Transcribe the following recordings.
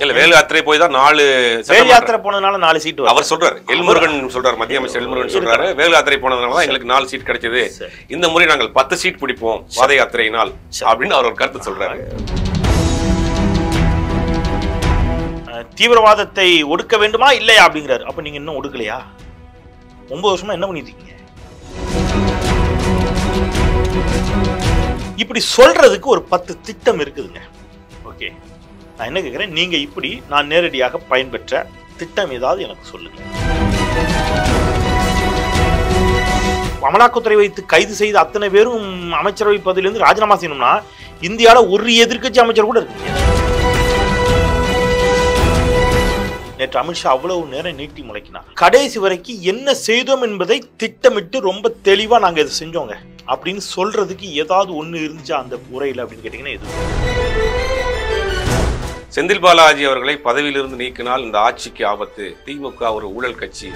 இல்ல வேலு யாத்திரை போய் தான் நாலு வேலு யாத்திரை போனதுனால நாலு சீட் அவர் சொல்றாரு எல்முருகன் சொல்றாரு மத்திய அமைச்சர் எல்முருகன் சொல்றாரு வேலு யாத்திரை போனதுனால தான் எங்களுக்கு நாலு சீட் கிடைச்சது இந்த முறை நாங்கள் பத்து சீட் பிடிப்போம் பாத யாத்திரையினால் அப்படின்னு அவர் ஒரு கருத்து சொல்றாரு தீவிரவாதத்தை ஒடுக்க வேண்டுமா இல்லையா அப்படிங்கிறாரு அப்ப நீங்க இன்னும் ஒடுக்கலையா ஒன்பது வருஷமா என்ன பண்ணிருக்கீங்க இப்படி சொல்றதுக்கு ஒரு பத்து திட்டம் இருக்குதுங்க ஓகே நான் என்ன கேட்குறேன் நீங்கள் இப்படி நான் நேரடியாக பயன்பெற்ற திட்டம் ஏதாவது எனக்கு சொல்லுங்கள் அமலாக்கத்துறை வைத்து கைது செய்த அத்தனை பேரும் அமைச்சரவை பதவியிலிருந்து ராஜினாமா செய்யணும்னா இந்தியாவில் ஒரு எதிர்கட்சி அமைச்சர் கூட இருக்கு நேற்று அமித்ஷா அவ்வளவு நேரம் நீட்டி முளைக்கினார் கடைசி வரைக்கும் என்ன செய்தோம் என்பதை திட்டமிட்டு ரொம்ப தெளிவாக நாங்கள் இதை செஞ்சோங்க அப்படின்னு சொல்றதுக்கு ஏதாவது ஒன்று இருந்துச்சா அந்த உரையில் அப்படின்னு கேட்டிங்கன்னா எதுவும் செந்தில் பாலாஜி அவர்களை பதவியிலிருந்து நீக்கினால் இந்த ஆட்சிக்கு ஆபத்து திமுக ஒரு ஊழல் கட்சி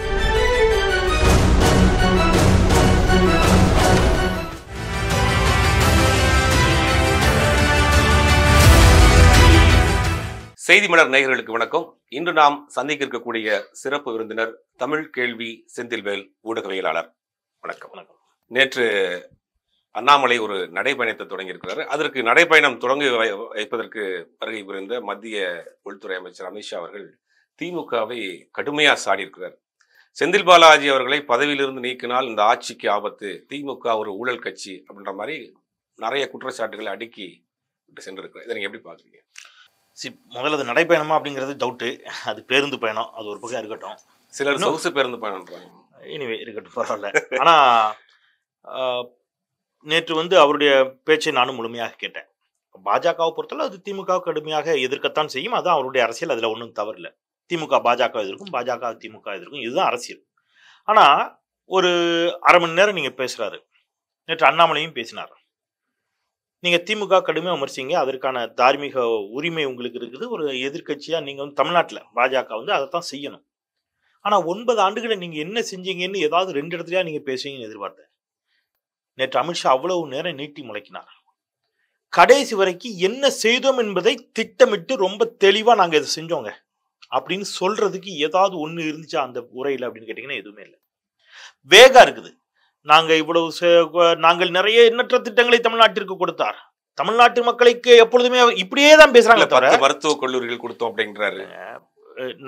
செய்தி மலர் நேயர்களுக்கு வணக்கம் இன்று நாம் சந்திக்க இருக்கக்கூடிய சிறப்பு விருந்தினர் தமிழ் கேள்வி செந்தில்வேல் ஊடகவியலாளர் வணக்கம் வணக்கம் நேற்று அண்ணாமலை ஒரு நடைபயணத்தை தொடங்கியிருக்கிறார் அதற்கு நடைப்பயணம் தொடங்கி வைப்பதற்கு வருகை புரிந்த மத்திய உள்துறை அமைச்சர் அமித்ஷா அவர்கள் திமுகவை கடுமையாக சாடியிருக்கிறார் செந்தில் பாலாஜி அவர்களை பதவியிலிருந்து நீக்கினால் இந்த ஆட்சிக்கு ஆபத்து திமுக ஒரு ஊழல் கட்சி அப்படின்ற மாதிரி நிறைய குற்றச்சாட்டுகளை அடுக்கி சென்றிருக்கிறார் இதை நீங்கள் எப்படி பார்க்குறீங்க சி முதல்ல அது நடைப்பயணமா அப்படிங்கிறது டவுட்டு அது பேருந்து பயணம் அது ஒரு பக்கம் இருக்கட்டும் சிலர் சொகுசு பேருந்து பயணம்ன்றாங்க எனிவே இருக்கட்டும் பரவாயில்ல ஆனால் நேற்று வந்து அவருடைய பேச்சை நானும் முழுமையாக கேட்டேன் பாஜகவை பொறுத்தளவு அது திமுக கடுமையாக எதிர்க்கத்தான் செய்யும் அதுதான் அவருடைய அரசியல் அதில் ஒன்றும் தவறில்ல திமுக பாஜக எதிர்க்கும் பாஜக திமுக எதிர்க்கும் இதுதான் அரசியல் ஆனால் ஒரு அரை மணி நேரம் நீங்கள் பேசுகிறாரு நேற்று அண்ணாமலையும் பேசினார் நீங்கள் திமுக கடுமையாக விமர்சிங்க அதற்கான தார்மீக உரிமை உங்களுக்கு இருக்குது ஒரு எதிர்கட்சியாக நீங்கள் வந்து தமிழ்நாட்டில் பாஜக வந்து அதை தான் செய்யணும் ஆனால் ஒன்பது ஆண்டுகளை நீங்கள் என்ன செஞ்சீங்கன்னு ஏதாவது ரெண்டு இடத்துலையா நீங்கள் பேசுவீங்கன்னு எதிர்பார்த்தேன் நேற்று அமித்ஷா அவ்வளவு நேரம் நீட்டி முளைக்கினார் கடைசி வரைக்கும் என்ன செய்தோம் என்பதை திட்டமிட்டு ரொம்ப தெளிவாக நாங்கள் இதை செஞ்சோங்க அப்படின்னு சொல்றதுக்கு ஏதாவது ஒன்று இருந்துச்சா அந்த உரையில் அப்படின்னு கேட்டிங்கன்னா எதுவுமே இல்லை வேகா இருக்குது நாங்கள் இவ்வளவு நாங்கள் நிறைய எண்ணற்ற திட்டங்களை தமிழ்நாட்டிற்கு கொடுத்தார் தமிழ்நாட்டு மக்களுக்கு எப்பொழுதுமே இப்படியே தான் பேசுறாங்க தவிர மருத்துவ கல்லூரிகள் கொடுத்தோம் அப்படின்றாரு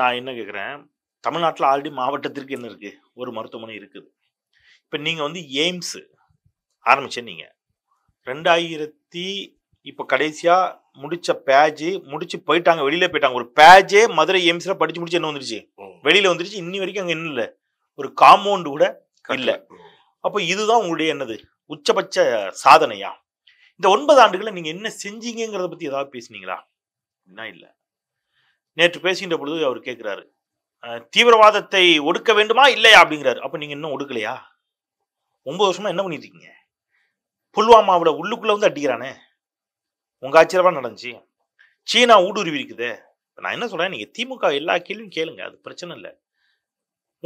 நான் என்ன கேட்குறேன் தமிழ்நாட்டில் ஆல்ரெடி மாவட்டத்திற்கு என்ன இருக்கு ஒரு மருத்துவமனை இருக்குது இப்போ நீங்கள் வந்து எய்ம்ஸு ஆரம்பிச்சேன் ரெண்டாயிரத்தி இப்போ கடைசியாக முடிச்ச பேஜ் முடிச்சு போயிட்டாங்க வெளியில் போயிட்டாங்க ஒரு பேஜே மதுரை எய்ம்ஸில் படித்து முடிச்சு என்ன வந்துருச்சு வெளியில் வந்துருச்சு இன்னி வரைக்கும் அங்கே என்ன இல்லை ஒரு காம்பவுண்டு கூட இல்லை அப்போ இதுதான் உங்களுடைய என்னது உச்சபட்ச சாதனையா இந்த ஒன்பது ஆண்டுகளில் நீங்கள் என்ன செஞ்சீங்கிறத பற்றி ஏதாவது பேசுனீங்களா அப்படின்னா இல்லை நேற்று பேசுகின்ற பொழுது அவர் கேட்குறாரு தீவிரவாதத்தை ஒடுக்க வேண்டுமா இல்லையா அப்படிங்கிறாரு அப்போ நீங்கள் இன்னும் ஒடுக்கலையா ஒன்பது வருஷமா என்ன பண்ணிட்டு இருக்கீங்க புல்வாமாவில் உள்ளுக்குள்ளே வந்து அடிக்கிறானே உங்கள் ஆச்சரியமாக நடந்துச்சு சீனா ஊடுருவி இருக்குது நான் என்ன சொல்கிறேன் நீங்கள் திமுக எல்லா கேள்வியும் கேளுங்க அது பிரச்சனை இல்லை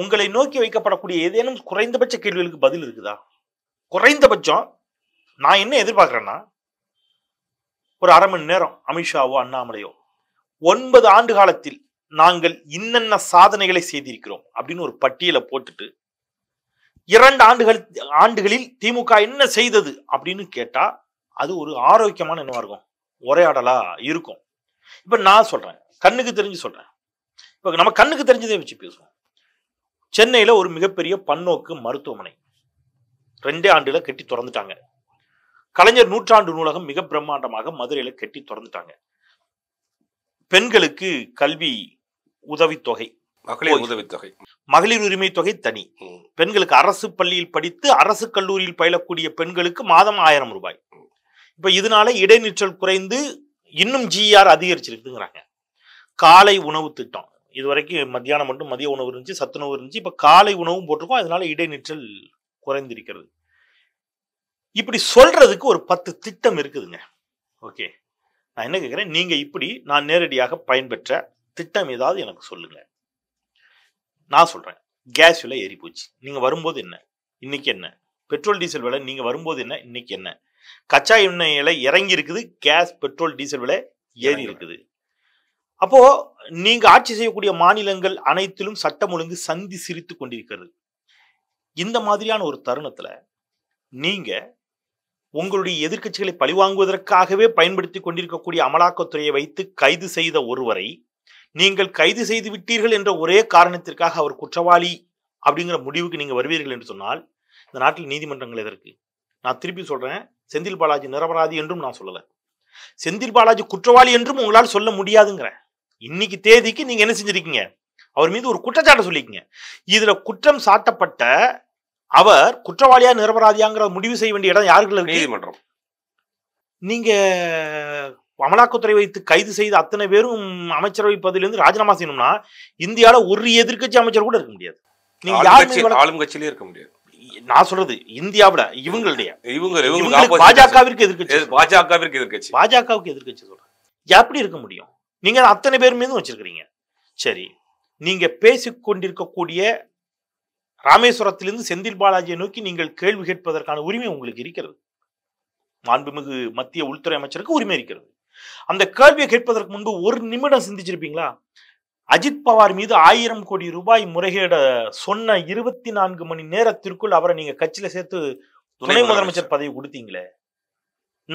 உங்களை நோக்கி வைக்கப்படக்கூடிய ஏதேனும் குறைந்தபட்ச கேள்விகளுக்கு பதில் இருக்குதா குறைந்தபட்சம் நான் என்ன எதிர்பார்க்குறேன்னா ஒரு அரை மணி நேரம் அமித்ஷாவோ அண்ணாமலையோ ஒன்பது ஆண்டு காலத்தில் நாங்கள் இன்னென்ன சாதனைகளை செய்திருக்கிறோம் அப்படின்னு ஒரு பட்டியலை போட்டுட்டு இரண்டு ஆண்டுகள் ஆண்டுகளில் திமுக என்ன செய்தது அப்படின்னு கேட்டா அது ஒரு ஆரோக்கியமான என்னவா இருக்கும் உரையாடலா இருக்கும் இப்ப நான் சொல்றேன் கண்ணுக்கு தெரிஞ்சு சொல்றேன் இப்ப நம்ம கண்ணுக்கு தெரிஞ்சதை வச்சு பேசுவோம் சென்னையில ஒரு மிகப்பெரிய பன்னோக்கு மருத்துவமனை ரெண்டே ஆண்டுல கட்டி திறந்துட்டாங்க கலைஞர் நூற்றாண்டு நூலகம் மிக பிரம்மாண்டமாக மதுரையில கட்டி திறந்துட்டாங்க பெண்களுக்கு கல்வி உதவித்தொகை மகளிர் உதவித்தொகை மகளிர் உரிமை தொகை தனி பெண்களுக்கு அரசு பள்ளியில் படித்து அரசு கல்லூரியில் பயிலக்கூடிய பெண்களுக்கு மாதம் ஆயிரம் ரூபாய் இப்ப இதனால இடைநிற்றல் குறைந்து இன்னும் ஜிஆர் e அதிகரிச்சிருக்குங்கிறாங்க காலை உணவு திட்டம் இது வரைக்கும் மத்தியானம் மட்டும் மதிய உணவு இருந்துச்சு சத்துணவு இருந்துச்சு இப்ப காலை உணவும் போட்டிருக்கோம் அதனால இடைநிற்றல் குறைந்திருக்கிறது இப்படி சொல்றதுக்கு ஒரு பத்து திட்டம் இருக்குதுங்க ஓகே நான் என்ன கேட்குறேன் நீங்கள் இப்படி நான் நேரடியாக பயன்பெற்ற திட்டம் ஏதாவது எனக்கு சொல்லுங்கள் நான் சொல்கிறேன் கேஸ் விலை ஏறி போச்சு நீங்கள் வரும்போது என்ன இன்னைக்கு என்ன பெட்ரோல் டீசல் விலை நீங்கள் வரும்போது என்ன இன்னைக்கு என்ன கச்சா எண்ணெய் விலை இறங்கி இருக்குது கேஸ் பெட்ரோல் டீசல் விலை ஏறி இருக்குது அப்போ நீங்க ஆட்சி செய்யக்கூடிய மாநிலங்கள் அனைத்திலும் சட்டம் ஒழுங்கு சந்தி சிரித்து கொண்டிருக்கிறது இந்த மாதிரியான ஒரு தருணத்துல நீங்க உங்களுடைய எதிர்கட்சிகளை பழிவாங்குவதற்காகவே பயன்படுத்தி கொண்டிருக்கக்கூடிய அமலாக்கத்துறையை வைத்து கைது செய்த ஒருவரை நீங்கள் கைது செய்து விட்டீர்கள் என்ற ஒரே காரணத்திற்காக அவர் குற்றவாளி அப்படிங்கிற முடிவுக்கு நீங்கள் வருவீர்கள் என்று சொன்னால் இந்த நாட்டில் நீதிமன்றங்கள் எதற்கு நான் திருப்பி சொல்கிறேன் செந்தில் பாலாஜி நிரபராதி என்றும் நான் சொல்லலை செந்தில் பாலாஜி குற்றவாளி என்றும் உங்களால் சொல்ல முடியாதுங்கிறேன் இன்னைக்கு தேதிக்கு நீங்கள் என்ன செஞ்சிருக்கீங்க அவர் மீது ஒரு குற்றச்சாட்டை சொல்லிக்கிங்க இதில் குற்றம் சாட்டப்பட்ட அவர் குற்றவாளியாக நிரபராதியாங்கிற முடிவு செய்ய வேண்டிய இடம் யாருக்குள்ள நீதிமன்றம் நீங்கள் அமலாக்கத்துறை வைத்து கைது செய்த அத்தனை பேரும் அமைச்சரவை பதவியிலிருந்து ராஜினாமா செய்யணும்னா இந்தியாவில் ஒரு எதிர்கட்சி அமைச்சர் கூட இருக்க முடியாது நீங்க யார் ஆளும் கட்சியிலே இருக்க முடியாது நான் சொல்றது இந்தியாவில இவங்களுடைய இவங்க பாஜகவிற்கு எதிர்கட்சி பாஜகவிற்கு எதிர்கட்சி பாஜகவுக்கு எதிர்கட்சி சொல்றேன் எப்படி இருக்க முடியும் நீங்க அத்தனை பேர் மீதும் வச்சிருக்கிறீங்க சரி நீங்க பேசிக்கொண்டிருக்கக்கூடிய ராமேஸ்வரத்திலிருந்து செந்தில் பாலாஜியை நோக்கி நீங்கள் கேள்வி கேட்பதற்கான உரிமை உங்களுக்கு இருக்கிறது மாண்புமிகு மத்திய உள்துறை அமைச்சருக்கு உரிமை இருக்கிறது அந்த கேள்வியை கேட்பதற்கு முன்பு ஒரு நிமிடம் சிந்திச்சிருப்பீங்களா அஜித் பவார் மீது ஆயிரம் கோடி ரூபாய் முறைகேட சொன்ன இருபத்தி நான்கு மணி நேரத்திற்குள் அவரை நீங்க கட்சியில சேர்த்து துணை முதலமைச்சர் பதவி கொடுத்தீங்களே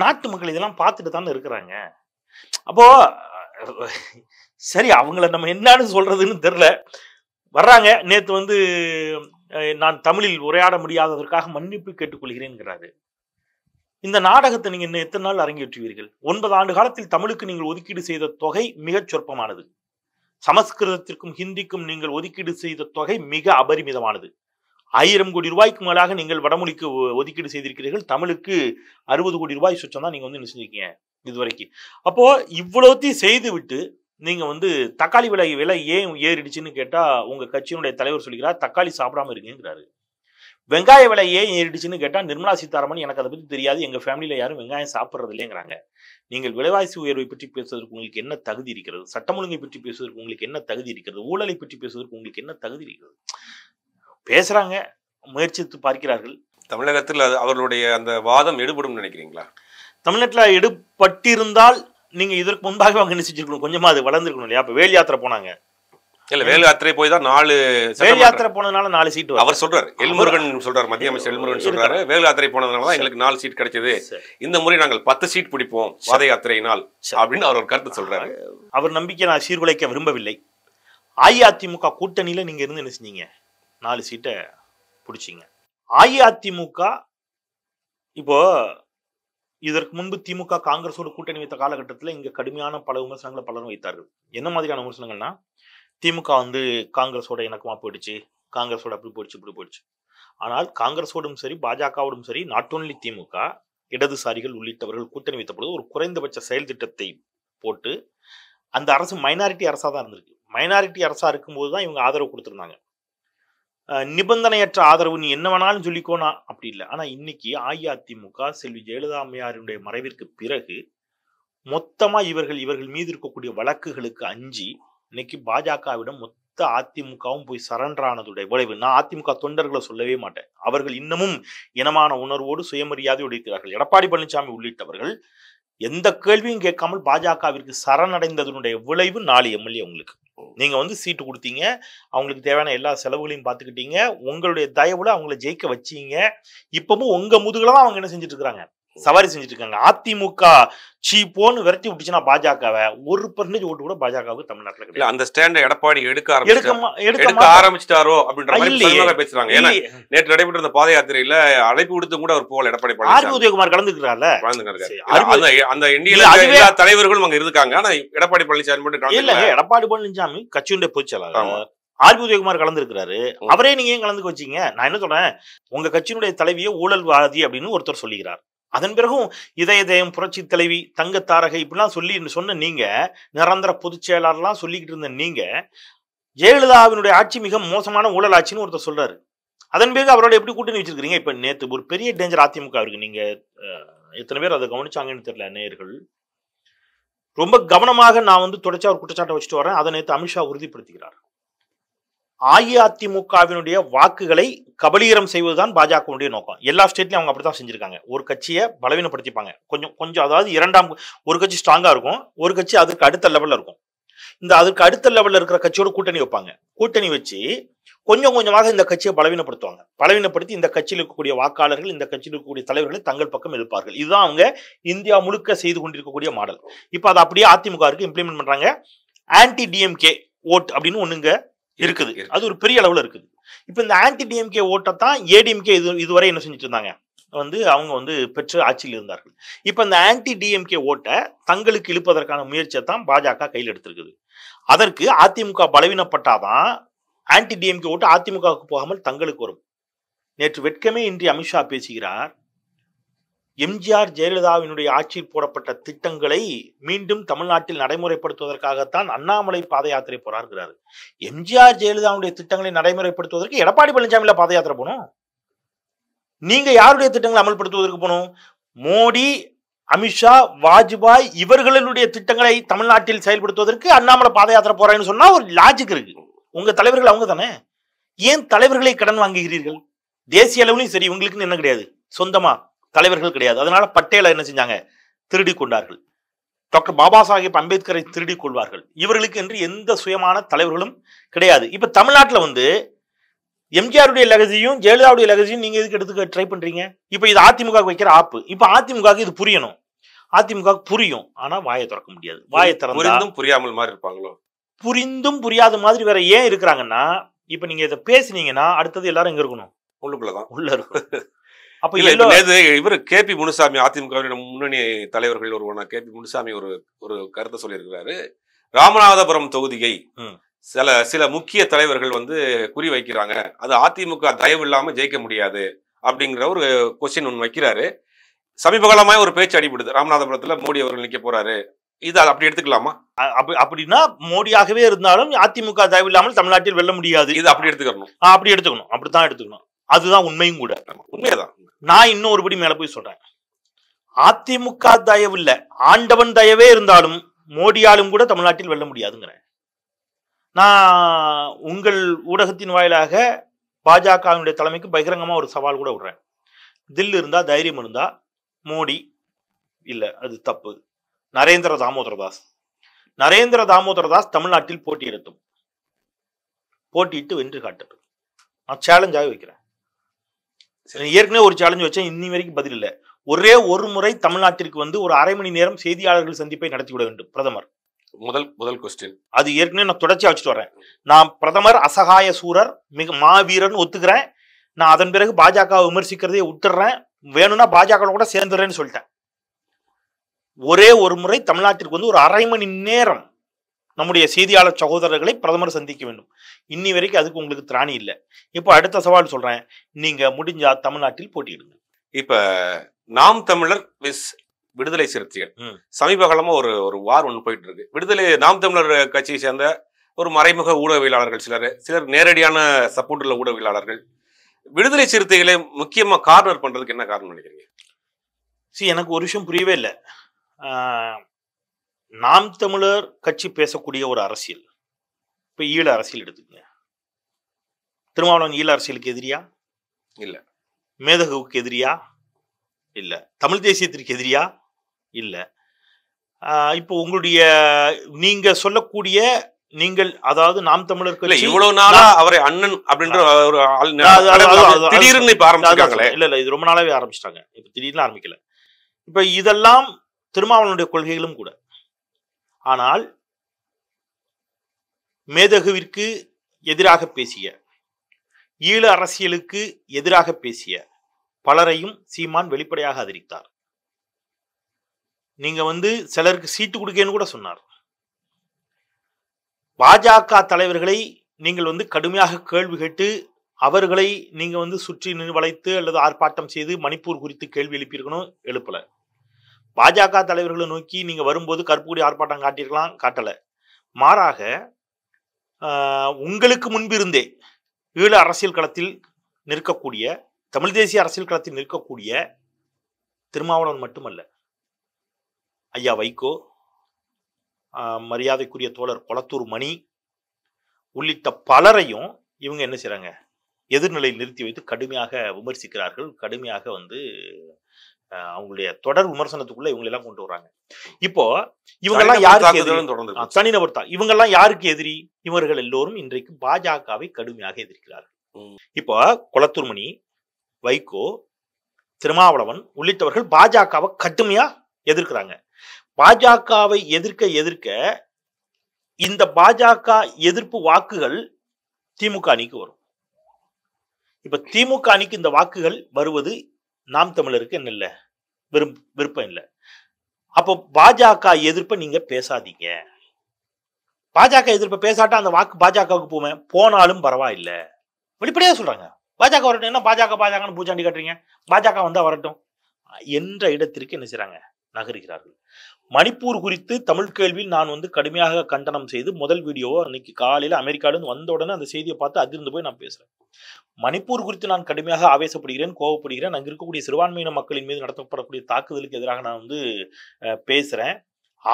நாட்டு மக்கள் இதெல்லாம் பார்த்துட்டு தானே இருக்கிறாங்க அப்போ சரி அவங்கள நம்ம என்னன்னு சொல்றதுன்னு தெரியல வர்றாங்க நேற்று வந்து நான் தமிழில் உரையாட முடியாததற்காக மன்னிப்பு கேட்டுக்கொள்கிறேன்கிறாரு இந்த நாடகத்தை நீங்க இன்னும் எத்தனை நாள் அரங்கேற்றுவீர்கள் ஒன்பது ஆண்டு காலத்தில் தமிழுக்கு நீங்கள் ஒதுக்கீடு செய்த தொகை மிகச் சொற்பமானது சமஸ்கிருதத்திற்கும் ஹிந்திக்கும் நீங்கள் ஒதுக்கீடு செய்த தொகை மிக அபரிமிதமானது ஆயிரம் கோடி ரூபாய்க்கு மேலாக நீங்கள் வடமொழிக்கு ஒதுக்கீடு செய்திருக்கிறீர்கள் தமிழுக்கு அறுபது கோடி ரூபாய் சுச்சம் தான் நீங்க வந்து செஞ்சிருக்கீங்க இதுவரைக்கும் அப்போ இவ்வளோத்தையும் செய்து விட்டு நீங்க வந்து தக்காளி விலை விலை ஏன் ஏறிடுச்சுன்னு கேட்டா உங்க கட்சியினுடைய தலைவர் சொல்லிக்கிறார் தக்காளி சாப்பிடாம இருக்குங்கிறாரு வெங்காய விலை ஏன் ஏறிடுச்சுன்னு கேட்டால் நிர்மலா சீதாராமன் எனக்கு அதை பற்றி தெரியாது எங்கள் ஃபேமிலியில் யாரும் வெங்காயம் சாப்பிட்றது இல்லைங்கிறாங்க நீங்கள் விலைவாசி உயர்வை பற்றி பேசுவதற்கு உங்களுக்கு என்ன தகுதி இருக்கிறது சட்டம் ஒழுங்கை பற்றி பேசுவதற்கு உங்களுக்கு என்ன தகுதி இருக்கிறது ஊழலை பற்றி பேசுவதற்கு உங்களுக்கு என்ன தகுதி இருக்கிறது பேசுகிறாங்க முயற்சித்து பார்க்கிறார்கள் தமிழகத்தில் அது அவர்களுடைய அந்த வாதம் எடுபடும் நினைக்கிறீங்களா தமிழ்நாட்டில் எடுபட்டிருந்தால் நீங்கள் இதற்கு முன்பாகவே அங்கே நினைச்சிருக்கணும் கொஞ்சமாக அது வளர்ந்துருக்கணும் இல்லையா இப்போ வேல் யாத்திரை போனாங்க இல்ல வேலு யாத்திரை போய் தான் நாலு வேலு யாத்திரை போனதுனால நாலு சீட் அவர் சொல்றாரு எல்முருகன் சொல்றாரு மத்திய அமைச்சர் எல்முருகன் சொல்றாரு வேலு யாத்திரை போனதுனால எங்களுக்கு நாலு சீட் கிடைச்சது இந்த முறை நாங்கள் பத்து சீட் பிடிப்போம் பாத யாத்திரையினால் அப்படின்னு அவர் ஒரு கருத்து சொல்றாரு அவர் நம்பிக்கை நான் சீர்குலைக்க விரும்பவில்லை அஇஅதிமுக கூட்டணியில நீங்க இருந்து என்ன செஞ்சீங்க நாலு சீட்டை பிடிச்சிங்க அஇஅதிமுக இப்போ இதற்கு முன்பு திமுக காங்கிரஸோட கூட்டணி வைத்த காலகட்டத்தில் இங்கே கடுமையான பல விமர்சனங்களை பலரும் வைத்தார்கள் என்ன மாதிரியான விமர்சனங்கள்னா திமுக வந்து காங்கிரஸோட இணக்கமாக போயிடுச்சு காங்கிரஸோட அப்படி போயிடுச்சு இப்படி போயிடுச்சு ஆனால் காங்கிரஸோடும் சரி பாஜகவோடும் சரி நாட் ஓன்லி திமுக இடதுசாரிகள் உள்ளிட்டவர்கள் கூட்டணி வைத்த பொழுது ஒரு குறைந்தபட்ச செயல் திட்டத்தை போட்டு அந்த அரசு மைனாரிட்டி அரசாக தான் இருந்திருக்கு மைனாரிட்டி அரசாக இருக்கும்போது தான் இவங்க ஆதரவு கொடுத்துருந்தாங்க நிபந்தனையற்ற ஆதரவு நீ என்ன வேணாலும் சொல்லிக்கோனா அப்படி இல்லை ஆனால் இன்னைக்கு அஇஅதிமுக செல்வி ஜெயலலிதா அம்மையாருடைய மறைவிற்கு பிறகு மொத்தமாக இவர்கள் இவர்கள் மீது இருக்கக்கூடிய வழக்குகளுக்கு அஞ்சு இன்னைக்கு பாஜகவிடம் மொத்த அதிமுகவும் போய் சரண்டர் ஆனதுடைய விளைவு நான் அதிமுக தொண்டர்களை சொல்லவே மாட்டேன் அவர்கள் இன்னமும் இனமான உணர்வோடு சுயமரியாதை உடைக்கிறார்கள் எடப்பாடி பழனிசாமி உள்ளிட்டவர்கள் எந்த கேள்வியும் கேட்காமல் பாஜகவிற்கு சரணடைந்ததனுடைய விளைவு நாலு எம்எல்ஏ உங்களுக்கு நீங்க வந்து சீட்டு கொடுத்தீங்க அவங்களுக்கு தேவையான எல்லா செலவுகளையும் பார்த்துக்கிட்டீங்க உங்களுடைய தயவுல அவங்கள ஜெயிக்க வச்சீங்க இப்பவும் உங்க முதுகலாம் அவங்க என்ன செஞ்சுட்டு இருக்கிறாங்க சவாரி செஞ்சுட்டு இருக்காங்க அதிமுக போன்னு விரட்டி விட்டுச்சுன்னா பாஜகவை ஒரு பர்சன்டேஜ் ஓட்டு கூட பாஜகவுக்கு தமிழ்நாட்டில் அந்த ஸ்டாண்டை எடப்பாடி எடுக்க ஆரம்பிச்சு எடுக்க ஆரம்பிச்சிட்டாரோ அப்படின்ற மாதிரி பேசுறாங்க ஏன்னா நேற்று நடைபெற்ற அந்த பாத யாத்திரையில அழைப்பு விடுத்தும் கூட அவர் போல எடப்பாடி ஆர்பி உதயகுமார் கலந்துக்கிறாரு அந்த எண்ணியில எல்லா தலைவர்களும் அங்க இருக்காங்க ஆனா எடப்பாடி பழனிசாமி மட்டும் இல்ல எடப்பாடி பழனிசாமி கட்சியுடைய பொதுச் ஆர்பி உதயகுமார் இருக்கிறாரு அவரே நீங்க ஏன் கலந்துக்க வச்சீங்க நான் என்ன சொல்றேன் உங்க கட்சியினுடைய தலைவியை ஊழல்வாதி அப்படின்னு ஒருத்தர் சொல்லிக்கிறார் அதன் பிறகும் இதய இதயம் புரட்சி தலைவி தங்க தாரகை இப்படிலாம் சொல்லி சொன்ன நீங்க நிரந்தர பொதுச் செயலாளர்லாம் சொல்லிக்கிட்டு இருந்த நீங்க ஜெயலலிதாவினுடைய ஆட்சி மிக மோசமான ஊழல் ஆட்சின்னு ஒருத்தர் சொல்றாரு அதன் பிறகு அவரோட எப்படி கூட்டணி வச்சிருக்கிறீங்க இப்ப நேத்து ஒரு பெரிய டேஞ்சர் அதிமுக இருக்கு நீங்க எத்தனை பேர் அதை கவனிச்சாங்கன்னு தெரியல நேயர்கள் ரொம்ப கவனமாக நான் வந்து தொடர்ச்சியாக ஒரு குற்றச்சாட்டை வச்சுட்டு வரேன் அதை நேற்று அமித்ஷா உறுதிப்படுத்துகிறார் அஇஅதிமுகவினுடைய வாக்குகளை கபலீகரம் செய்வதுதான் பாஜகவுடைய நோக்கம் எல்லா ஸ்டேட்லையும் அவங்க அப்படித்தான் செஞ்சிருக்காங்க ஒரு கட்சியை பலவீனப்படுத்திப்பாங்க கொஞ்சம் கொஞ்சம் அதாவது இரண்டாம் ஒரு கட்சி ஸ்ட்ராங்காக இருக்கும் ஒரு கட்சி அதுக்கு அடுத்த லெவலில் இருக்கும் இந்த அதுக்கு அடுத்த லெவலில் இருக்கிற கட்சியோட கூட்டணி வைப்பாங்க கூட்டணி வச்சு கொஞ்சம் கொஞ்சமாக இந்த கட்சியை பலவீனப்படுத்துவாங்க பலவீனப்படுத்தி இந்த கட்சியில் இருக்கக்கூடிய வாக்காளர்கள் இந்த கட்சியில் இருக்கக்கூடிய தலைவர்களை தங்கள் பக்கம் எழுப்பார்கள் இதுதான் அவங்க இந்தியா முழுக்க செய்து கொண்டிருக்கக்கூடிய மாடல் இப்போ அதை அப்படியே அதிமுகவுக்கு இம்ப்ளிமெண்ட் பண்ணுறாங்க ஆன்டி டிஎம்கே ஓட் அப்படின்னு ஒன்றுங்க இருக்குது அது ஒரு பெரிய அளவில் இருக்குது இப்போ இந்த ஆன்டி டிஎம்கே ஓட்டை தான் ஏடிஎம்கே இது இதுவரை என்ன செஞ்சுட்டு இருந்தாங்க வந்து அவங்க வந்து பெற்று ஆட்சியில் இருந்தார்கள் இப்போ இந்த ஆன்டி டிஎம்கே ஓட்டை தங்களுக்கு இழுப்பதற்கான முயற்சியை தான் பாஜக கையில் எடுத்திருக்குது அதற்கு அதிமுக பலவீனப்பட்டாதான் ஆன்டி டிஎம்கே ஓட்டு அதிமுகவுக்கு போகாமல் தங்களுக்கு வரும் நேற்று வெட்கமே இன்றி அமித்ஷா பேசுகிறார் எம்ஜிஆர் ஜெயலலிதாவினுடைய ஆட்சியில் போடப்பட்ட திட்டங்களை மீண்டும் தமிழ்நாட்டில் நடைமுறைப்படுத்துவதற்காகத்தான் அண்ணாமலை பாத யாத்திரை போறாருங்கிறாரு எம்ஜிஆர் ஜெயலலிதாவுடைய திட்டங்களை நடைமுறைப்படுத்துவதற்கு எடப்பாடி பழனிசாமியில் பாத யாத்திரை போகணும் நீங்க யாருடைய திட்டங்களை அமல்படுத்துவதற்கு போகணும் மோடி அமித்ஷா வாஜ்பாய் இவர்களுடைய திட்டங்களை தமிழ்நாட்டில் செயல்படுத்துவதற்கு அண்ணாமலை பாத யாத்திரை போறேன்னு சொன்னா ஒரு லாஜிக் இருக்கு உங்க தலைவர்கள் அவங்க தானே ஏன் தலைவர்களை கடன் வாங்குகிறீர்கள் தேசிய அளவுலையும் சரி உங்களுக்குன்னு என்ன கிடையாது சொந்தமா தலைவர்கள் கிடையாது அதனால பட்டேலை என்ன செஞ்சாங்க திருடி கொண்டார்கள் டாக்டர் பாபா சாஹேப் அம்பேத்கரை திருடி கொள்வார்கள் இவர்களுக்கு என்று எந்த சுயமான தலைவர்களும் கிடையாது இப்ப தமிழ்நாட்டில் வந்து எம்ஜிஆருடைய லகசியும் ஜெயலலிதாவுடைய லகசியும் நீங்க எதுக்கு எடுத்துக்க ட்ரை பண்றீங்க இப்ப இது அதிமுக வைக்கிற ஆப்பு இப்போ அதிமுகவுக்கு இது புரியணும் அதிமுக புரியும் ஆனா வாயை திறக்க முடியாது வாயை திறந்தும் புரியாமல் மாதிரி இருப்பாங்களோ புரிந்தும் புரியாத மாதிரி வேற ஏன் இருக்கிறாங்கன்னா இப்ப நீங்க இதை பேசுனீங்கன்னா அடுத்தது எல்லாரும் எங்க இருக்கணும் உள்ளுக்குள்ளதான் உள்ள இருக்கும் இவர் கே பி முனுசாமி அதிமுக முன்னணி தலைவர்கள் ஒருவனா கே பி முனுசாமி ஒரு ஒரு கருத்தை சொல்லியிருக்கிறாரு ராமநாதபுரம் தொகுதியை சில சில முக்கிய தலைவர்கள் வந்து குறி வைக்கிறாங்க அது அதிமுக தயவு இல்லாம ஜெயிக்க முடியாது அப்படிங்கிற ஒரு கொஸ்டின் ஒன்று வைக்கிறாரு சமீப காலமாக ஒரு பேச்சு அடிபடுது ராமநாதபுரத்துல மோடி அவர்கள் நிற்க போறாரு இது அப்படி எடுத்துக்கலாமா அப்படின்னா மோடியாகவே இருந்தாலும் அதிமுக தயவு இல்லாமல் தமிழ்நாட்டில் வெல்ல முடியாது இது அப்படி எடுத்துக்கணும் அப்படி எடுத்துக்கணும் அப்படித்தான் எடுத்துக்கணும் அதுதான் உண்மையும் கூட உண்மையதான் நான் இன்னும் ஒருபடி மேல போய் சொல்றேன் அதிமுக தயவு இல்லை ஆண்டவன் தயவே இருந்தாலும் மோடியாலும் கூட தமிழ்நாட்டில் வெல்ல முடியாதுங்கிறேன் நான் உங்கள் ஊடகத்தின் வாயிலாக பாஜகவினுடைய தலைமைக்கு பகிரங்கமாக ஒரு சவால் கூட விடுறேன் தில் இருந்தால் தைரியம் இருந்தால் மோடி இல்லை அது தப்பு நரேந்திர தாமோதரதாஸ் நரேந்திர தாமோதரதாஸ் தமிழ்நாட்டில் போட்டியிடட்டும் போட்டியிட்டு வென்று காட்டட்டும் நான் சேலஞ்சாக வைக்கிறேன் ஏற்கனவே ஒரு சேலஞ்சு வச்சேன் இன்னி வரைக்கும் பதில் இல்லை ஒரே ஒரு முறை தமிழ்நாட்டிற்கு வந்து ஒரு அரை மணி நேரம் செய்தியாளர்கள் சந்திப்பை நடத்தி விட வேண்டும் பிரதமர் முதல் முதல் கொஸ்டின் அது ஏற்கனவே நான் தொடர்ச்சியா வச்சுட்டு வரேன் நான் பிரதமர் அசகாய சூரர் மிக மாவீரன் ஒத்துக்கிறேன் நான் அதன் பிறகு பாஜக விமர்சிக்கிறதே விட்டுறேன் வேணும்னா பாஜக கூட சேர்ந்துடுறேன்னு சொல்லிட்டேன் ஒரே ஒரு முறை தமிழ்நாட்டிற்கு வந்து ஒரு அரை மணி நேரம் நம்முடைய செய்தியாளர் சகோதரர்களை பிரதமர் சந்திக்க வேண்டும் இன்னி வரைக்கும் அதுக்கு உங்களுக்கு திராணி இல்லை இப்போ அடுத்த சவால் சொல்றேன் நீங்க முடிஞ்சா தமிழ்நாட்டில் போட்டியிடுங்க இப்போ நாம் தமிழர் விஸ் விடுதலை சிறுத்தைகள் சமீப காலமாக ஒரு ஒரு வார் ஒன்று போயிட்டு இருக்கு விடுதலை நாம் தமிழர் கட்சியை சேர்ந்த ஒரு மறைமுக ஊடகவியலாளர்கள் சிலர் சிலர் நேரடியான சப்போர்ட் உள்ள ஊடகவியலாளர்கள் விடுதலை சிறுத்தைகளை முக்கியமாக கார்னர் பண்ணுறதுக்கு என்ன காரணம் நினைக்கிறீங்க சி எனக்கு ஒரு விஷயம் புரியவே இல்லை நாம் தமிழர் கட்சி பேசக்கூடிய ஒரு அரசியல் இப்போ ஈழ அரசியல் எடுத்துக்கங்க திருமாவளவன் ஈழ அரசியலுக்கு எதிரியா இல்லை மேதகுவுக்கு எதிரியா இல்லை தமிழ் தேசியத்திற்கு எதிரியா இல்லை இப்போ உங்களுடைய நீங்க சொல்லக்கூடிய நீங்கள் அதாவது நாம் தமிழர்கள் இவ்வளவு நாளா அவரை அண்ணன் அப்படின்ற ஒரு திடீர்னு இப்ப ஆரம்பிச்சாங்களே இல்ல இல்ல இது ரொம்ப நாளாவே ஆரம்பிச்சிட்டாங்க இப்ப திடீர்னு ஆரம்பிக்கல இப்ப இதெல்லாம் திருமாவளனுடைய கொள்கைகளும் கூட ஆனால் மேதகுவிற்கு எதிராக பேசிய ஈழ அரசியலுக்கு எதிராக பேசிய பலரையும் சீமான் வெளிப்படையாக அதிரித்தார் நீங்க வந்து சிலருக்கு சீட்டு கொடுக்கேன்னு கூட சொன்னார் பாஜக தலைவர்களை நீங்கள் வந்து கடுமையாக கேள்வி கேட்டு அவர்களை நீங்க வந்து சுற்றி வளைத்து அல்லது ஆர்ப்பாட்டம் செய்து மணிப்பூர் குறித்து கேள்வி எழுப்பியிருக்கணும் எழுப்பலை பாஜக தலைவர்களை நோக்கி நீங்க வரும்போது கற்பூடி ஆர்ப்பாட்டம் காட்டியிருக்கலாம் காட்டல மாறாக உங்களுக்கு முன்பிருந்தே ஈழ அரசியல் களத்தில் நிற்கக்கூடிய தமிழ் தேசிய அரசியல் களத்தில் நிற்கக்கூடிய திருமாவளவன் மட்டுமல்ல ஐயா வைகோ மரியாதைக்குரிய தோழர் கொளத்தூர் மணி உள்ளிட்ட பலரையும் இவங்க என்ன செய்கிறாங்க எதிர்நிலையில் நிறுத்தி வைத்து கடுமையாக விமர்சிக்கிறார்கள் கடுமையாக வந்து அவங்களுடைய தொடர் விமர்சனத்துக்குள்ள இவங்க எல்லாம் கொண்டு வர்றாங்க இப்போ இவங்க எல்லாம் யாருக்கு எதிரி தனிநபர் தான் இவங்க எல்லாம் யாருக்கு எதிரி இவர்கள் எல்லோரும் இன்றைக்கு பாஜகவை கடுமையாக எதிர்க்கிறார்கள் இப்போ குளத்தூர்மணி வைகோ திருமாவளவன் உள்ளிட்டவர்கள் பாஜகவை கடுமையா எதிர்க்கிறாங்க பாஜகவை எதிர்க்க எதிர்க்க இந்த பாஜக எதிர்ப்பு வாக்குகள் திமுக அணிக்கு வரும் இப்ப திமுக அணிக்கு இந்த வாக்குகள் வருவது நாம் தமிழருக்கு என்ன இல்லை விரும் விருப்பம் இல்லை அப்போ பாஜக எதிர்ப்பை நீங்க பேசாதீங்க பாஜக எதிர்ப்பை பேசாட்டா அந்த வாக்கு பாஜகவுக்கு போவேன் போனாலும் பரவாயில்லை வெளிப்படையா சொல்றாங்க பாஜக வரட்டும் என்ன பாஜக பாஜகன்னு பூச்சாண்டி கட்டுறீங்க பாஜக வந்தா வரட்டும் என்ற இடத்திற்கு என்ன செய்கிறாங்க நகருகிறார்கள் மணிப்பூர் குறித்து தமிழ் கேள்வியில் நான் வந்து கடுமையாக கண்டனம் செய்து முதல் வீடியோ அன்னைக்கு காலையில் அமெரிக்காவிலிருந்து வந்த உடனே அந்த செய்தியை பார்த்து அதிர்ந்து போய் நான் பேசுகிறேன் மணிப்பூர் குறித்து நான் கடுமையாக ஆவேசப்படுகிறேன் கோவப்படுகிறேன் அங்கே இருக்கக்கூடிய சிறுபான்மையின மக்களின் மீது நடத்தப்படக்கூடிய தாக்குதலுக்கு எதிராக நான் வந்து பேசுகிறேன்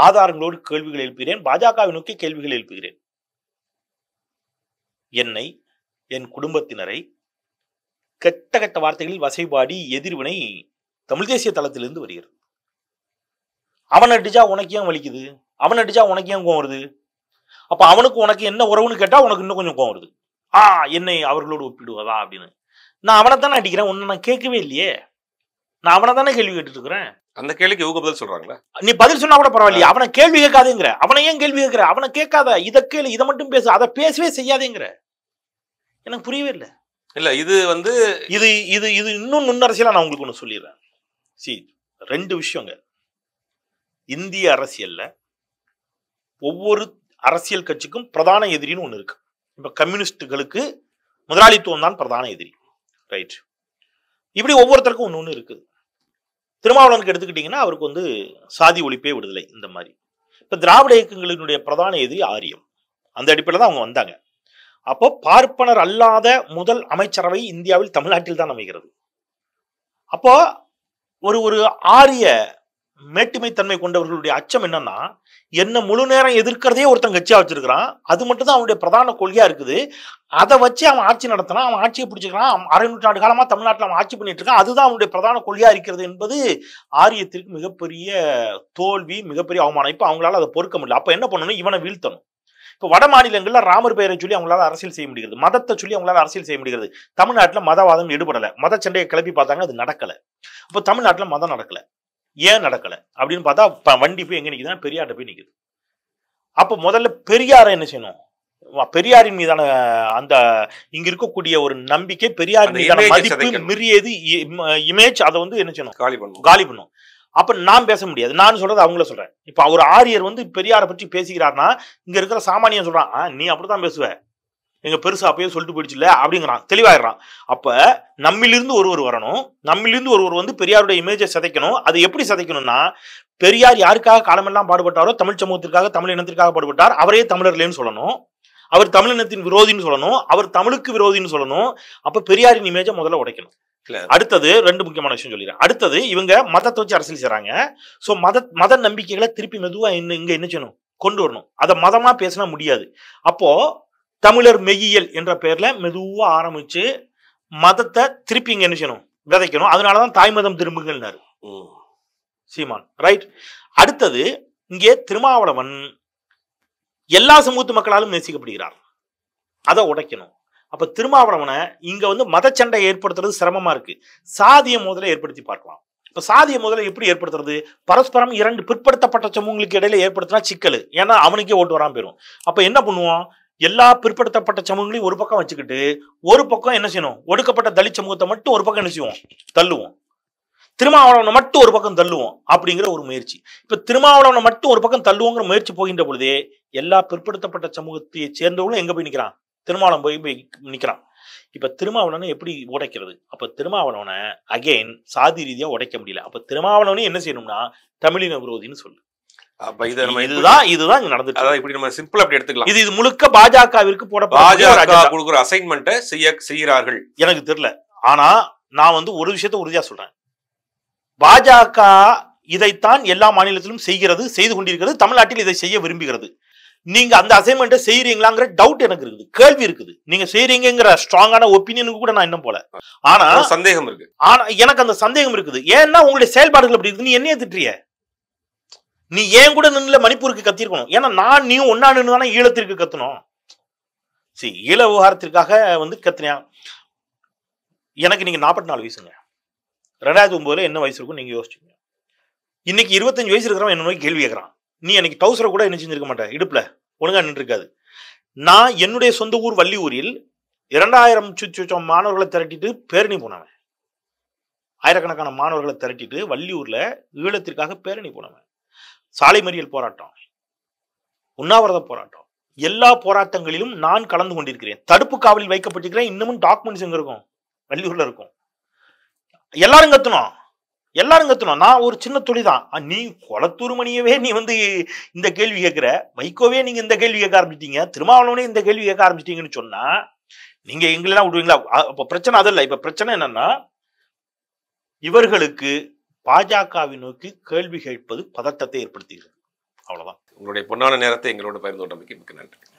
ஆதாரங்களோடு கேள்விகள் எழுப்புகிறேன் பாஜகவை நோக்கி கேள்விகள் எழுப்புகிறேன் என்னை என் குடும்பத்தினரை கெட்ட கெட்ட வார்த்தைகளில் வசைபாடி எதிர்வினை தமிழ் தேசிய தளத்திலிருந்து வருகிறது அவன் அடிச்சா உனக்கு ஏன் வலிக்குது அவன் அடிச்சா உனக்கு ஏன் கோவம் வருது அப்போ அவனுக்கு உனக்கு என்ன உறவுன்னு கேட்டால் உனக்கு இன்னும் கொஞ்சம் கோவம் வருது ஆ என்னை அவர்களோடு ஒப்பிடுவதா அப்படின்னு நான் அவனை தானே அடிக்கிறேன் உன்னை நான் கேட்கவே இல்லையே நான் அவனை தானே கேள்வி கேட்டு அந்த கேள்விக்கு இவங்க பதில் சொல்றாங்களா நீ பதில் சொன்னா கூட பரவாயில்லையா அவனை கேள்வி கேட்காதுங்கிற அவனை ஏன் கேள்வி கேட்கிற அவனை கேட்காத இதை கேளு இதை மட்டும் பேசு அதை பேசவே செய்யாதேங்கிற எனக்கு புரியவே இல்லை இல்ல இது வந்து இது இது இது இன்னும் நுண்ணரசியலா நான் உங்களுக்கு ஒன்று சொல்லிடுறேன் சி ரெண்டு விஷயங்கள் இந்திய அரசியலில் ஒவ்வொரு அரசியல் கட்சிக்கும் பிரதான எதிரின்னு ஒன்று இருக்கு இப்போ கம்யூனிஸ்டுகளுக்கு முதலாளித்துவம் தான் பிரதான எதிரி ரைட் இப்படி ஒவ்வொருத்தருக்கும் ஒன்று ஒன்று இருக்குது திருமாவளவனுக்கு எடுத்துக்கிட்டிங்கன்னா அவருக்கு வந்து சாதி ஒழிப்பே விடுதலை இந்த மாதிரி இப்போ திராவிட இயக்கங்களினுடைய பிரதான எதிரி ஆரியம் அந்த அடிப்படையில் தான் அவங்க வந்தாங்க அப்போ பார்ப்பனர் அல்லாத முதல் அமைச்சரவை இந்தியாவில் தமிழ்நாட்டில் தான் அமைகிறது அப்போ ஒரு ஒரு ஆரிய மேட்டுமை தன்மை கொண்டவர்களுடைய அச்சம் என்னன்னா என்ன முழு நேரம் எதிர்க்கிறதே ஒருத்தன் கட்சியா வச்சிருக்கிறான் அது மட்டும் தான் அவனுடைய பிரதான கொள்கையா இருக்குது அதை வச்சு அவன் ஆட்சி நடத்தினா அவன் ஆட்சியை பிடிச்சிக்கிறான் அரை நூற்றாண்டு காலமா தமிழ்நாட்டில் அவன் ஆட்சி பண்ணிட்டு இருக்கான் அதுதான் அவனுடைய பிரதான கொள்கையா இருக்கிறது என்பது ஆரியத்திற்கு மிகப்பெரிய தோல்வி மிகப்பெரிய அவமானம் இப்போ அவங்களால அதை பொறுக்க முடியல அப்ப என்ன பண்ணணும் இவனை வீழ்த்தணும் இப்போ வட மாநிலங்களில் ராமர் பெயரை சொல்லி அவங்களால அரசியல் செய்ய முடிகிறது மதத்தை சொல்லி அவங்களால அரசியல் செய்ய முடிகிறது தமிழ்நாட்டில் மதவாதம் ஈடுபடலை மத சண்டையை கிளப்பி பார்த்தாங்க அது நடக்கலை இப்போ தமிழ்நாட்டில் மதம் நடக்கலை ஏன் நடக்கலை அப்படின்னு பார்த்தா வண்டி போய் எங்கே நிற்குதுன்னா பெரியார்கிட்ட போய் நிற்குது அப்போ முதல்ல பெரியாரை என்ன செய்யணும் பெரியாரின் மீதான அந்த இங்க இருக்கக்கூடிய ஒரு நம்பிக்கை பெரியார் மீதான மதிப்பு மிரியது இமேஜ் அதை வந்து என்ன செய்யணும் காலி பண்ணும் காலி பண்ணும் அப்ப நான் பேச முடியாது நான் சொல்றது அவங்கள சொல்றேன் இப்ப ஒரு ஆரியர் வந்து பெரியாரை பற்றி பேசுகிறார்னா இங்க இருக்கிற சாமானியம் சொல்றான் நீ அப்படித்தான் பேசுவ எங்க பெருசா அப்பயும் சொல்லிட்டு போயிடுச்சு இல்ல அப்படிங்கிறான் தெளிவாயிடுறான் அப்ப நம்மிலிருந்து ஒருவர் வரணும் நம்மிலிருந்து ஒருவர் வந்து பெரியாருடைய இமேஜை சிதைக்கணும் அது எப்படி சிதைக்கணும்னா பெரியார் யாருக்காக காலமெல்லாம் பாடுபட்டாரோ தமிழ் சமூகத்திற்காக தமிழ் இனத்திற்காக பாடுபட்டார் அவரே தமிழர்லேன்னு சொல்லணும் அவர் தமிழினத்தின் விரோதின்னு சொல்லணும் அவர் தமிழுக்கு விரோதின்னு சொல்லணும் அப்ப பெரியாரின் இமேஜை முதல்ல உடைக்கணும் அடுத்தது ரெண்டு முக்கியமான விஷயம் சொல்லிடுறேன் அடுத்தது இவங்க மதத்தை வச்சு அரசியல் செய்யறாங்க ஸோ மத மத நம்பிக்கைகளை திருப்பி மெதுவா இன்னும் இங்க என்ன செய்யணும் கொண்டு வரணும் அதை மதமா பேசினா முடியாது அப்போ தமிழர் மெய்யியல் என்ற பெயரில் மெதுவாக ஆரம்பித்து மதத்தை திருப்பி இங்கே என்ன செய்யணும் விதைக்கணும் அதனால தான் தாய் மதம் திரும்புங்கள்னாரு சீமான் ரைட் அடுத்தது இங்கே திருமாவளவன் எல்லா சமூகத்து மக்களாலும் நேசிக்கப்படுகிறார் அதை உடைக்கணும் அப்போ திருமாவளவனை இங்கே வந்து மதச்சண்டை ஏற்படுத்துறது சிரமமாக இருக்குது சாதிய முதல ஏற்படுத்தி பார்க்கலாம் இப்போ சாதிய முதல எப்படி ஏற்படுத்துறது பரஸ்பரம் இரண்டு பிற்படுத்தப்பட்ட சமூகங்களுக்கு இடையில ஏற்படுத்தினா சிக்கல் ஏன்னா அவனுக்கே ஓட்டு வராமல் போயிடும் அப்போ என்ன பண்ணுவோம் எல்லா பிற்படுத்தப்பட்ட சமூகங்களையும் ஒரு பக்கம் வச்சுக்கிட்டு ஒரு பக்கம் என்ன செய்யணும் ஒடுக்கப்பட்ட தலித் சமூகத்தை மட்டும் ஒரு பக்கம் என்ன செய்வோம் தள்ளுவோம் திருமாவளவனை மட்டும் ஒரு பக்கம் தள்ளுவோம் அப்படிங்கிற ஒரு முயற்சி இப்ப திருமாவளவனை மட்டும் ஒரு பக்கம் தள்ளுவோங்கிற முயற்சி போகின்ற பொழுதே எல்லா பிற்படுத்தப்பட்ட சமூகத்தை சேர்ந்தவங்களும் எங்க போய் நிக்கிறான் திருமாவளம் போய் போய் நிக்கிறான் இப்ப திருமாவளவனை எப்படி உடைக்கிறது அப்ப திருமாவளவனை அகைன் சாதி ரீதியா உடைக்க முடியல அப்ப திருமாவளவனையும் என்ன செய்யணும்னா தமிழின விரோதின்னு சொல்லு இது நம்ம இதுதான் இதுதான் இங்க அதாவது நம்ம சிம்பிள் அப்படி எடுத்துக்கலாம் இது இது முழுக்க பாஜகவிற்கு போட பாஜக கொடுக்குற அசைன்மெண்ட்டை செய்ய செய்கிறார்கள் எனக்கு தெரியல ஆனா நான் வந்து ஒரு விஷயத்த உறுதியா சொல்றேன் பாஜக இதைத்தான் எல்லா மாநிலத்திலும் செய்கிறது செய்து கொண்டிருக்கிறது தமிழ்நாட்டில் இதை செய்ய விரும்புகிறது நீங்க அந்த அசைன்மெண்ட்டை செய்யறீங்களாங்கிற டவுட் எனக்கு இருக்குது கேள்வி இருக்குது நீங்க செய்யறீங்கிற ஸ்ட்ராங்கான ஒப்பீனியனுக்கு கூட நான் இன்னும் போல ஆனா சந்தேகம் இருக்கு ஆனா எனக்கு அந்த சந்தேகம் இருக்குது ஏன்னா உங்களுடைய செயல்பாடுகள் அப்படி இருக்கு நீ என்னைய திட்டுறிய நீ ஏன் கூட நின்று மணிப்பூருக்கு கத்திருக்கணும் ஏன்னா நான் நீ ஒன்னா நின்று தானே ஈழத்திற்கு கத்தணும் சரி ஈழ விவகாரத்திற்காக வந்து கத்தினியா எனக்கு நீங்க நாற்பத்தி நாலு வயசுங்க ரெண்டாயிரத்தி ஒன்பதுல என்ன வயசு இருக்கும் நீங்க யோசிச்சுங்க இன்னைக்கு இருபத்தஞ்சு வயசு இருக்கிறவன் என்ன நோய் கேள்வி கேட்கறான் நீ எனக்கு டவுசரை கூட என்ன செஞ்சிருக்க மாட்டேன் இடுப்புல ஒழுங்கா நின்று இருக்காது நான் என்னுடைய சொந்த ஊர் வள்ளியூரில் இரண்டாயிரம் சுச்சம் மாணவர்களை திரட்டிட்டு பேரணி போனவன் ஆயிரக்கணக்கான மாணவர்களை திரட்டிட்டு வள்ளியூர்ல ஈழத்திற்காக பேரணி போனவன் சாலை மறியல் போராட்டம் உண்ணாவிரத போராட்டம் எல்லா போராட்டங்களிலும் நான் கலந்து கொண்டிருக்கிறேன் தடுப்பு காவலில் வைக்கப்பட்டிருக்கிறேன் இன்னமும் டாக்குமெண்ட்ஸ் எங்க இருக்கும் வள்ளியூர்ல இருக்கும் எல்லாரும் கத்தணும் எல்லாரும் கத்தணும் நான் ஒரு சின்ன துளி நீ கொளத்தூர் மணியவே நீ வந்து இந்த கேள்வி கேட்குற வைகோவே நீங்க இந்த கேள்வி கேட்க ஆரம்பிச்சிட்டீங்க திருமாவளவனே இந்த கேள்வி கேட்க ஆரம்பிச்சிட்டீங்கன்னு சொன்னா நீங்க எங்களெல்லாம் விடுவீங்களா அப்போ பிரச்சனை அதில்ல இப்ப பிரச்சனை என்னன்னா இவர்களுக்கு பாஜகவை நோக்கி கேள்வி கேட்பது பதட்டத்தை ஏற்படுத்துகிறது அவ்வளவுதான் உங்களுடைய பொன்னான நேரத்தை எங்களோட பகிர்ந்து கொண்டமைக்கு மிக்க நன்றி